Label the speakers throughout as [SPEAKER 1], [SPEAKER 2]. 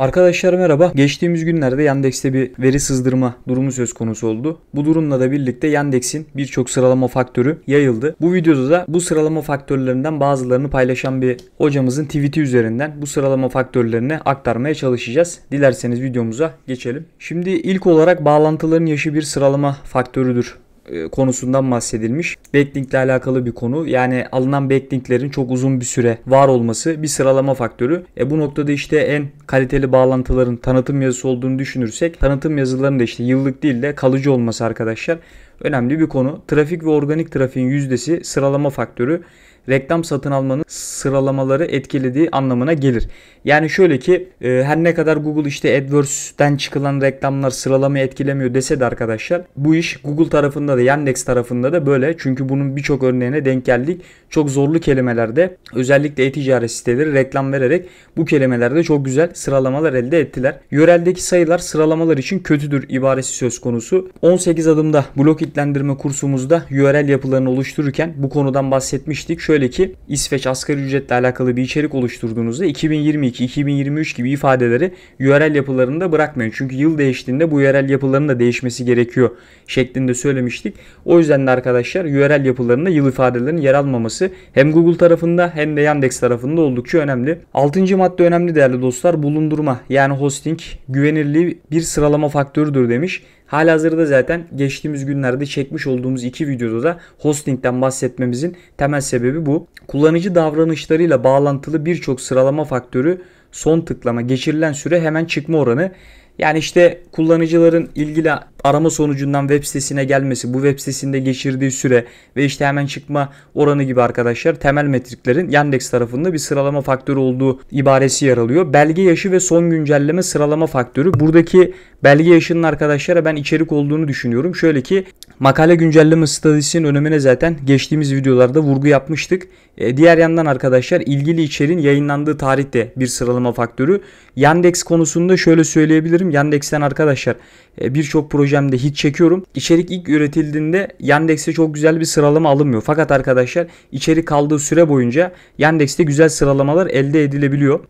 [SPEAKER 1] Arkadaşlar merhaba. Geçtiğimiz günlerde Yandex'te bir veri sızdırma durumu söz konusu oldu. Bu durumla da birlikte Yandex'in birçok sıralama faktörü yayıldı. Bu videoda da bu sıralama faktörlerinden bazılarını paylaşan bir hocamızın tweet'i üzerinden bu sıralama faktörlerini aktarmaya çalışacağız. Dilerseniz videomuza geçelim. Şimdi ilk olarak bağlantıların yaşı bir sıralama faktörüdür e, konusundan bahsedilmiş. Backlink'le alakalı bir konu. Yani alınan backlinklerin çok uzun bir süre var olması bir sıralama faktörü. E bu noktada işte en kaliteli bağlantıların tanıtım yazısı olduğunu düşünürsek tanıtım yazılarının da işte yıllık değil de kalıcı olması arkadaşlar önemli bir konu. Trafik ve organik trafiğin yüzdesi sıralama faktörü. Reklam satın almanın sıralamaları etkilediği anlamına gelir. Yani şöyle ki e, her ne kadar Google işte AdWords'ten çıkılan reklamlar sıralamayı etkilemiyor dese de arkadaşlar bu iş Google tarafında da Yandex tarafında da böyle. Çünkü bunun birçok örneğine denk geldik. Çok zorlu kelimelerde özellikle e-ticaret siteleri reklam vererek bu kelimelerde çok güzel sıralamalar elde ettiler. Yöreldeki sayılar sıralamalar için kötüdür ibaresi söz konusu. 18 adımda blok itlendirme kursumuzda yörel yapılarını oluştururken bu konudan bahsetmiştik. Şöyle ki İsveç asgari ücretle alakalı bir içerik oluşturduğunuzda 2022-2023 gibi ifadeleri URL yapılarında bırakmayın. Çünkü yıl değiştiğinde bu URL yapılarının da değişmesi gerekiyor şeklinde söylemiştik. O yüzden de arkadaşlar URL yapılarında yıl ifadelerinin yer almaması hem Google tarafında hem de Yandex tarafında oldukça önemli. Altıncı madde önemli değerli dostlar bulundurma yani hosting güvenirliği bir sıralama faktörüdür demiş. Halihazırda zaten geçtiğimiz günlerde çekmiş olduğumuz iki videoda da hostingden bahsetmemizin temel sebebi bu. Kullanıcı davranışlarıyla bağlantılı birçok sıralama faktörü son tıklama geçirilen süre hemen çıkma oranı yani işte kullanıcıların ilgili arama sonucundan web sitesine gelmesi, bu web sitesinde geçirdiği süre ve işte hemen çıkma oranı gibi arkadaşlar temel metriklerin Yandex tarafında bir sıralama faktörü olduğu ibaresi yer alıyor. Belge yaşı ve son güncelleme sıralama faktörü. Buradaki belge yaşının arkadaşlara ben içerik olduğunu düşünüyorum. Şöyle ki makale güncelleme stratejisinin önemine zaten geçtiğimiz videolarda vurgu yapmıştık. E, diğer yandan arkadaşlar ilgili içeriğin yayınlandığı tarihte bir sıralama faktörü. Yandex konusunda şöyle söyleyebilirim. Yandex'ten arkadaşlar e, birçok projemde hiç çekiyorum. İçerik ilk üretildiğinde Yandex'te çok güzel bir sıralama alınmıyor. Fakat arkadaşlar içerik kaldığı süre boyunca Yandex'te güzel sıralamalar elde edilebiliyor.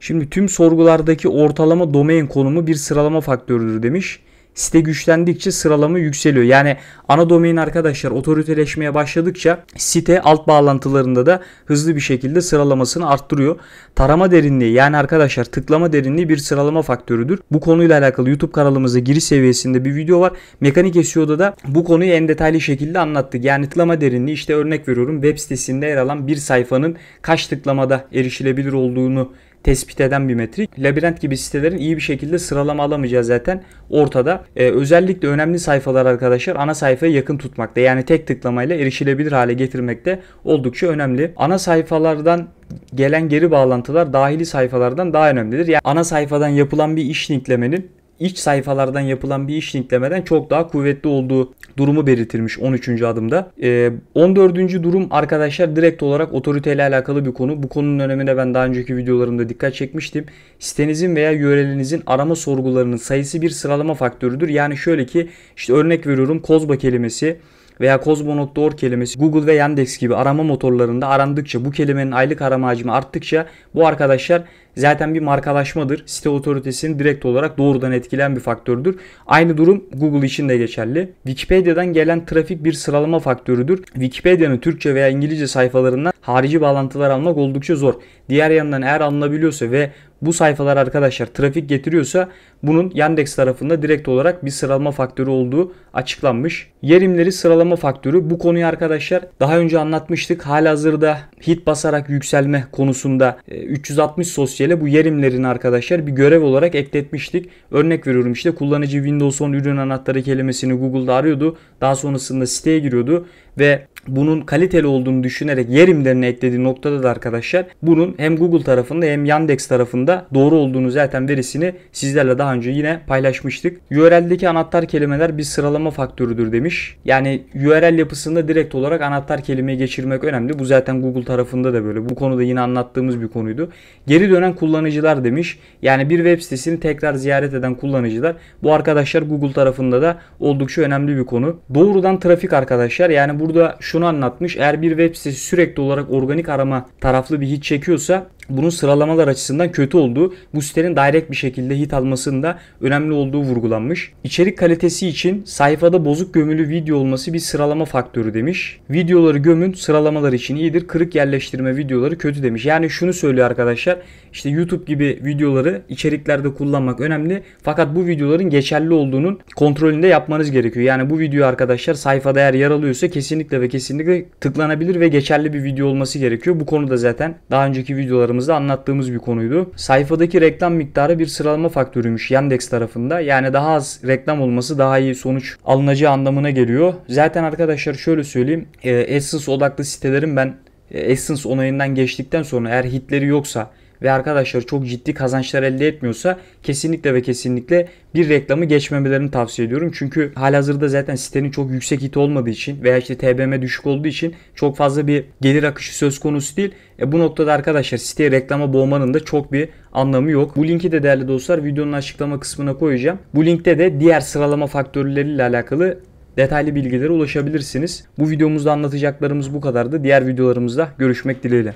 [SPEAKER 1] Şimdi tüm sorgulardaki ortalama domain konumu bir sıralama faktörüdür demiş site güçlendikçe sıralama yükseliyor. Yani ana domain arkadaşlar otoriteleşmeye başladıkça site alt bağlantılarında da hızlı bir şekilde sıralamasını arttırıyor. Tarama derinliği yani arkadaşlar tıklama derinliği bir sıralama faktörüdür. Bu konuyla alakalı YouTube kanalımızda giriş seviyesinde bir video var. Mekanik SEO'da da bu konuyu en detaylı şekilde anlattık. Yani tıklama derinliği işte örnek veriyorum web sitesinde yer alan bir sayfanın kaç tıklamada erişilebilir olduğunu tespit eden bir metrik. Labirent gibi sitelerin iyi bir şekilde sıralama alamayacağı zaten ortada. Ee, özellikle önemli sayfalar arkadaşlar ana sayfaya yakın tutmakta. Yani tek tıklamayla erişilebilir hale getirmekte oldukça önemli. Ana sayfalardan gelen geri bağlantılar dahili sayfalardan daha önemlidir. Yani ana sayfadan yapılan bir iş linklemenin iç sayfalardan yapılan bir iş linklemeden çok daha kuvvetli olduğu durumu belirtilmiş 13. adımda. E, ee, 14. durum arkadaşlar direkt olarak otoriteyle alakalı bir konu. Bu konunun önemine ben daha önceki videolarımda dikkat çekmiştim. Sitenizin veya yörelinizin arama sorgularının sayısı bir sıralama faktörüdür. Yani şöyle ki işte örnek veriyorum Kozba kelimesi veya Cosmonaut Door kelimesi Google ve Yandex gibi arama motorlarında arandıkça bu kelimenin aylık arama hacmi arttıkça bu arkadaşlar zaten bir markalaşmadır. Site otoritesini direkt olarak doğrudan etkilen bir faktördür. Aynı durum Google için de geçerli. Wikipedia'dan gelen trafik bir sıralama faktörüdür. Wikipedia'nın Türkçe veya İngilizce sayfalarından harici bağlantılar almak oldukça zor. Diğer yandan eğer alınabiliyorsa ve bu sayfalar arkadaşlar trafik getiriyorsa bunun Yandex tarafında direkt olarak bir sıralama faktörü olduğu açıklanmış. Yerimleri sıralama faktörü bu konuyu arkadaşlar daha önce anlatmıştık. Halihazırda hit basarak yükselme konusunda 360 e, sosyale bu yerimlerin arkadaşlar bir görev olarak ekletmiştik. Örnek veriyorum işte kullanıcı Windows 10 ürün anahtarı kelimesini Google'da arıyordu. Daha sonrasında siteye giriyordu ve bunun kaliteli olduğunu düşünerek yerimlerini eklediği noktada da arkadaşlar bunun hem Google tarafında hem Yandex tarafında anlamda doğru olduğunu zaten verisini sizlerle daha önce yine paylaşmıştık. URL'deki anahtar kelimeler bir sıralama faktörüdür demiş. Yani URL yapısında direkt olarak anahtar kelimeyi geçirmek önemli. Bu zaten Google tarafında da böyle. Bu konuda yine anlattığımız bir konuydu. Geri dönen kullanıcılar demiş. Yani bir web sitesini tekrar ziyaret eden kullanıcılar. Bu arkadaşlar Google tarafında da oldukça önemli bir konu. Doğrudan trafik arkadaşlar. Yani burada şunu anlatmış. Eğer bir web sitesi sürekli olarak organik arama taraflı bir hit çekiyorsa bunun sıralamalar açısından kötü olduğu, bu sitenin direkt bir şekilde hit almasında önemli olduğu vurgulanmış. İçerik kalitesi için sayfada bozuk gömülü video olması bir sıralama faktörü demiş. Videoları gömün, sıralamalar için iyidir. Kırık yerleştirme videoları kötü demiş. Yani şunu söylüyor arkadaşlar. İşte YouTube gibi videoları içeriklerde kullanmak önemli. Fakat bu videoların geçerli olduğunun kontrolünde yapmanız gerekiyor. Yani bu video arkadaşlar sayfada eğer yer alıyorsa kesinlikle ve kesinlikle tıklanabilir ve geçerli bir video olması gerekiyor. Bu konuda zaten daha önceki videolarımız sayfamızda anlattığımız bir konuydu. Sayfadaki reklam miktarı bir sıralama faktörüymüş Yandex tarafında. Yani daha az reklam olması daha iyi sonuç alınacağı anlamına geliyor. Zaten arkadaşlar şöyle söyleyeyim. AdSense e, odaklı sitelerin ben AdSense e, onayından geçtikten sonra eğer hitleri yoksa ve arkadaşlar çok ciddi kazançlar elde etmiyorsa kesinlikle ve kesinlikle bir reklamı geçmemelerini tavsiye ediyorum. Çünkü halihazırda zaten sitenin çok yüksek hit olmadığı için veya işte TBM düşük olduğu için çok fazla bir gelir akışı söz konusu değil. E bu noktada arkadaşlar siteye reklama boğmanın da çok bir anlamı yok. Bu linki de değerli dostlar videonun açıklama kısmına koyacağım. Bu linkte de diğer sıralama faktörleriyle alakalı detaylı bilgilere ulaşabilirsiniz. Bu videomuzda anlatacaklarımız bu kadardı. Diğer videolarımızda görüşmek dileğiyle.